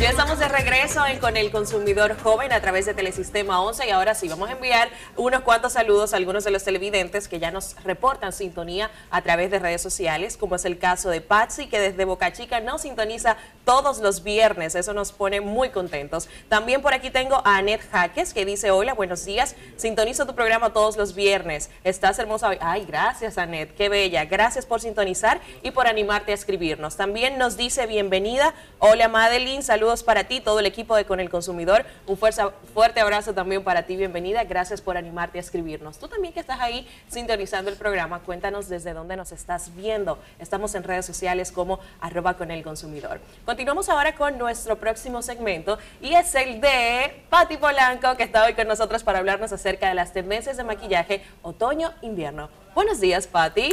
Ya estamos de regreso con el consumidor joven a través de Telesistema 11 y ahora sí vamos a enviar unos cuantos saludos a algunos de los televidentes que ya nos reportan sintonía a través de redes sociales, como es el caso de Patsy que desde Boca Chica nos sintoniza todos los viernes, eso nos pone muy contentos. También por aquí tengo a Anet Jaques que dice, hola, buenos días, sintonizo tu programa todos los viernes, estás hermosa hoy. Ay, gracias Anet, qué bella, gracias por sintonizar y por animarte a escribirnos. También nos dice bienvenida, hola Madeline, saludos para ti, todo el equipo de Con el Consumidor. Un fuerte abrazo también para ti, bienvenida. Gracias por animarte a escribirnos. Tú también que estás ahí sintonizando el programa, cuéntanos desde dónde nos estás viendo. Estamos en redes sociales como arroba con el consumidor. Continuamos ahora con nuestro próximo segmento y es el de Patti Polanco, que está hoy con nosotros para hablarnos acerca de las tendencias de maquillaje otoño-invierno. Buenos días, Patti.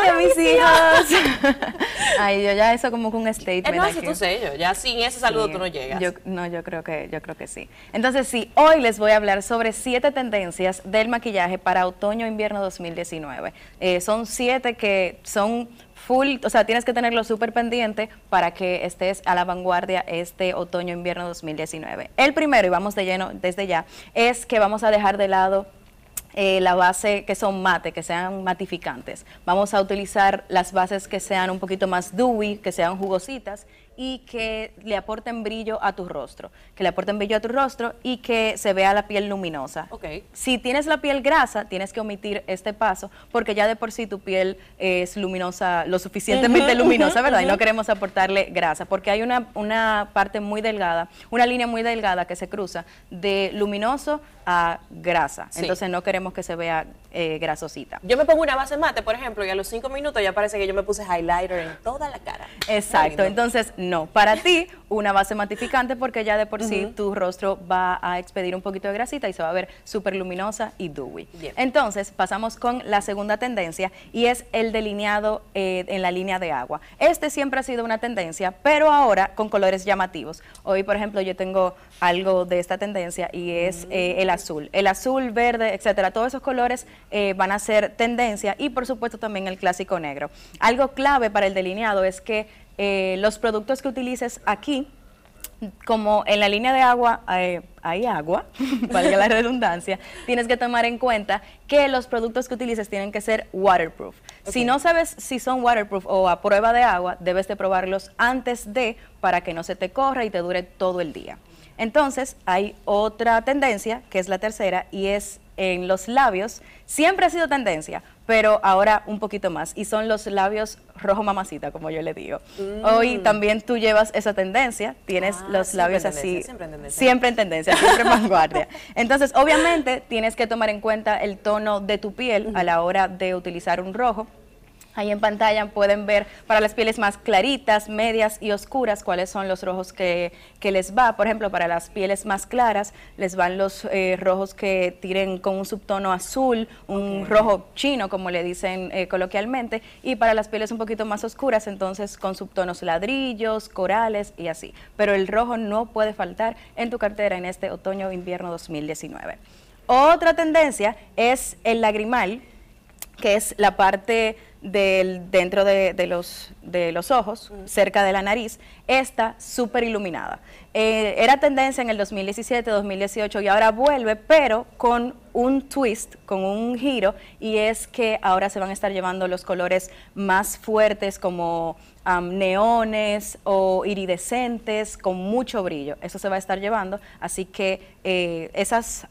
¡Hola, mis hijos! Ay, yo ya eso como con un statement. Eh, no, si tú sello, ya sin ese saludo tú no llegas. no, yo creo, que, yo creo que sí. Entonces sí, hoy les voy a hablar sobre siete tendencias del maquillaje para otoño-invierno e 2019. Eh, son siete que son full, o sea, tienes que tenerlo súper pendiente para que estés a la vanguardia este otoño-invierno e 2019. El primero, y vamos de lleno desde ya, es que vamos a dejar de lado eh, la base que son mate, que sean matificantes. Vamos a utilizar las bases que sean un poquito más dewy, que sean jugositas y que le aporten brillo a tu rostro, que le aporten brillo a tu rostro y que se vea la piel luminosa. Ok. Si tienes la piel grasa, tienes que omitir este paso porque ya de por sí tu piel es luminosa, lo suficientemente luminosa, ¿verdad? Y no queremos aportarle grasa porque hay una, una parte muy delgada, una línea muy delgada que se cruza de luminoso a grasa. Entonces no queremos que se vea eh, grasosita. Yo me pongo una base mate, por ejemplo, y a los cinco minutos ya parece que yo me puse highlighter en toda la cara. Exacto, entonces no, para ti una base matificante porque ya de por sí tu rostro va a expedir un poquito de grasita y se va a ver súper luminosa y dewy. Entonces pasamos con la segunda tendencia y es el delineado eh, en la línea de agua. Este siempre ha sido una tendencia, pero ahora con colores llamativos. Hoy, por ejemplo, yo tengo algo de esta tendencia y es mm. eh, el azul. El azul, verde, etcétera. Todos esos colores eh, van a ser tendencia y por supuesto también el clásico negro. Algo clave para el delineado es que eh, los productos que utilices aquí, como en la línea de agua eh, hay, agua, valga la redundancia, tienes que tomar en cuenta que los productos que utilices tienen que ser waterproof. Si no sabes si son waterproof o a prueba de agua, debes de probarlos antes de para que no se te corra y te dure todo el día. Entonces, hay otra tendencia, que es la tercera, y es en los labios siempre ha sido tendencia, pero ahora un poquito más, y son los labios rojo mamacita, como yo le digo. Mm. Hoy también tú llevas esa tendencia, tienes ah, los labios así, siempre en tendencia, siempre en, tendencia, siempre en vanguardia. Entonces, obviamente, tienes que tomar en cuenta el tono de tu piel a la hora de utilizar un rojo, Ahí en pantalla pueden ver para las pieles más claritas, medias y oscuras cuáles son los rojos que, les va. Por ejemplo, para las pieles más claras les van los eh, rojos que tiren con un subtono azul, un rojo chino, como le dicen eh, coloquialmente. Y para las pieles un poquito más oscuras, entonces con subtonos ladrillos, corales y así. Pero el rojo no puede faltar en tu cartera en este otoño-invierno 2019. Otra tendencia es el lagrimal, que es la parte del, dentro de, los, de los ojos, mm. cerca de la nariz, está súper iluminada. Eh, era tendencia en el 2017, 2018 y ahora vuelve, pero con un twist, con un giro, y es que ahora se van a estar llevando los colores más fuertes como neones o iridescentes con mucho brillo. Eso se va a estar llevando, así que eh, esas,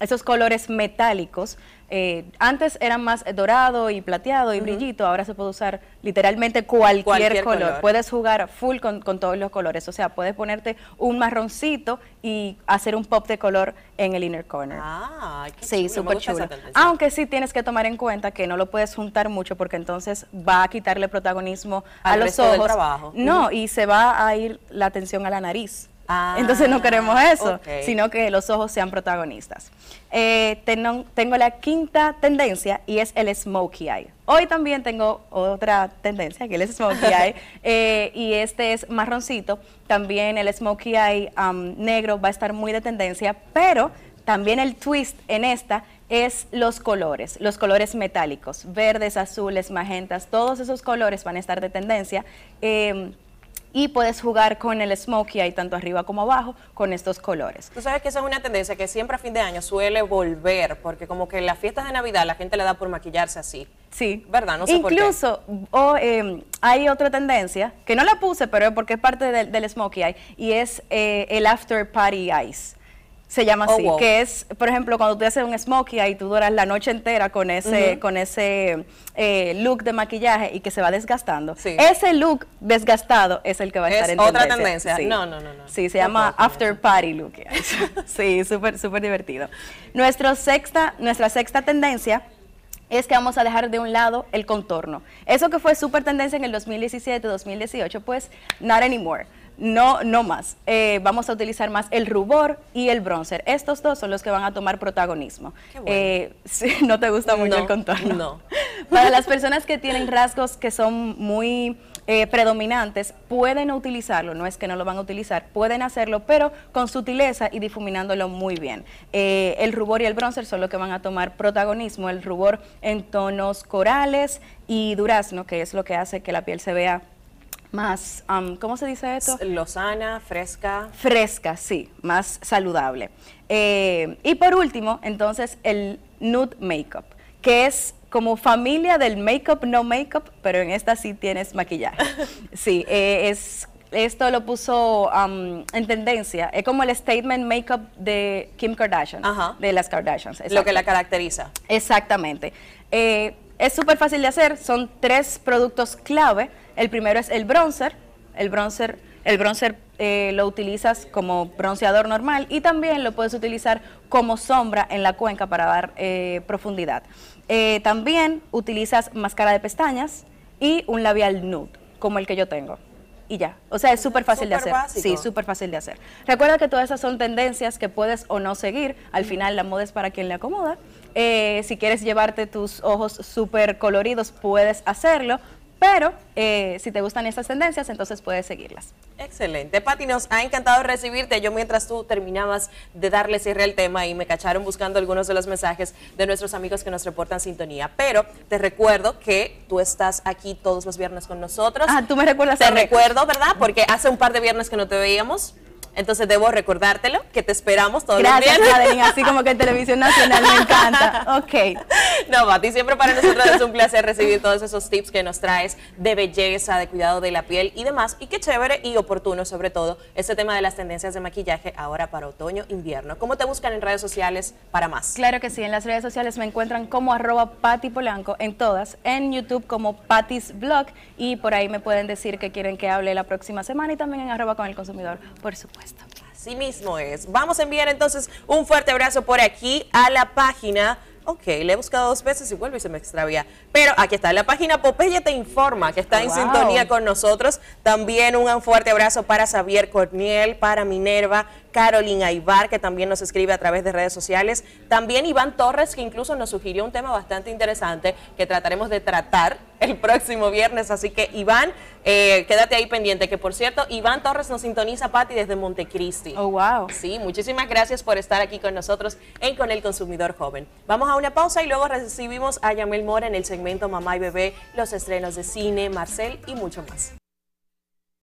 esos colores metálicos, eh, antes eran más dorado y plateado y brillito, ahora se puede usar literalmente cualquier, color. Puedes jugar full con, todos los colores. O sea, puedes ponerte un marroncito y hacer un pop de color en el inner corner. Ah, Sí, súper chulo. Aunque sí tienes que tomar en cuenta que no lo puedes juntar mucho porque entonces va a quitarle protagonismo a los ojos. No, y se va a ir la atención a la nariz. Ah, Entonces no queremos eso, sino que los ojos sean protagonistas. Eh, tengo, la quinta tendencia y es el smokey eye. Hoy también tengo otra tendencia, que es el smokey eye, eh, y este es marroncito. También el smokey eye um, negro va a estar muy de tendencia, pero también el twist en esta es los colores, los colores metálicos, verdes, azules, magentas, todos esos colores van a estar de tendencia. Em, y puedes jugar con el smokey eye, tanto arriba como abajo con estos colores. Tú sabes que esa es una tendencia que siempre a fin de año suele volver porque como que en las fiestas de Navidad la gente le da por maquillarse así. Sí. ¿Verdad? No sé Incluso por qué. O, em, hay otra tendencia que no la puse pero porque es parte del, smokey eye y es eh, el after party eyes se llama oh, así, que es, por ejemplo, cuando tú haces un smokey y tú duras la noche entera con ese, con ese eh, look de maquillaje y que se va desgastando. Ese look desgastado es el que va a estar en otra tendencia. Es Sí. tendencia, no, no, no. Sí, se llama after party look. sí, súper, súper divertido. Nuestro sexta, nuestra sexta tendencia es que vamos a dejar de un lado el contorno. Eso que fue súper tendencia en el 2017-2018, pues not anymore. No, no más. Eh, vamos a utilizar más el rubor y el bronzer. Estos dos son los que van a tomar protagonismo. Eh, no te gusta mucho el contorno. No. Para las personas que tienen rasgos que son muy eh, predominantes pueden utilizarlo, no es que no lo van a utilizar, pueden hacerlo, pero con sutileza y difuminándolo muy bien. Eh, el rubor y el bronzer son los que van a tomar protagonismo, el rubor en tonos corales y durazno, que es lo que hace que la piel se vea más, um, ¿cómo se dice esto? Lozana, fresca. Fresca, sí, más saludable. Eh, y por último, entonces, el nude makeup, que es como familia del make-up, no make-up, pero en esta sí tienes maquillaje. Sí, eh, es, esto lo puso um, en tendencia. Es como el statement make-up de Kim Kardashian, de las Kardashians. Lo que la caracteriza. Exactamente. Eh, es súper fácil de hacer, son tres productos clave. El primero es el bronzer, el bronzer, el bronzer eh, lo utilizas como bronceador normal y también lo puedes utilizar como sombra en la cuenca para dar eh, profundidad. Eh, también utilizas máscara de pestañas y un labial nude, como el que yo tengo. Y ya, o sea, es súper fácil de hacer. Sí, súper fácil de hacer. Recuerda que todas esas son tendencias que puedes o no seguir. Al final la moda es para quien le acomoda. si quieres llevarte tus ojos súper coloridos, puedes hacerlo. Pero eh, si te gustan esas tendencias, entonces puedes seguirlas. Excelente. Pati, nos ha encantado recibirte. Yo mientras tú terminabas de darle cierre al tema y me cacharon buscando algunos de los mensajes de nuestros amigos que nos reportan sintonía. Pero te recuerdo que tú estás aquí todos los viernes con nosotros. Ah, tú me recuerdas. Te recuerdo, ¿verdad? Porque hace un par de viernes que no te veíamos. Entonces debo recordártelo, que te esperamos todos los días. así como que en Televisión Nacional me encanta. Ok. No, Pati, siempre para nosotros es un placer recibir todos esos tips que nos traes de belleza, de cuidado de la piel y demás. Y qué chévere y oportuno, sobre todo, este tema de las tendencias de maquillaje ahora para otoño, invierno. ¿Cómo te buscan en redes sociales para más? Claro que sí, en las redes sociales me encuentran como arroba Pati Polanco, en todas, en YouTube como Patis Blog y por ahí me pueden decir que quieren que hable la próxima semana y también en arroba con el consumidor, por supuesto. Así mismo es. Vamos a enviar entonces un fuerte abrazo por aquí a la página ok, le he buscado dos veces y vuelvo y se me extravía. Pero aquí está, la página Popeye te informa que está en sintonía con nosotros. También un fuerte abrazo para Xavier Corniel, para Minerva, Carolina Ibar que también nos escribe a través de redes sociales, también Iván Torres, que incluso nos sugirió un tema bastante interesante que trataremos de tratar el próximo viernes. Así que Iván, eh, quédate ahí pendiente, que por cierto, Iván Torres nos sintoniza, Patti, desde Montecristi. Oh, wow. Sí, muchísimas gracias por estar aquí con nosotros en Con el Consumidor Joven. Vamos a una pausa y luego recibimos a Yamel Mora en el segmento Mamá y Bebé, los estrenos de cine, Marcel y mucho más.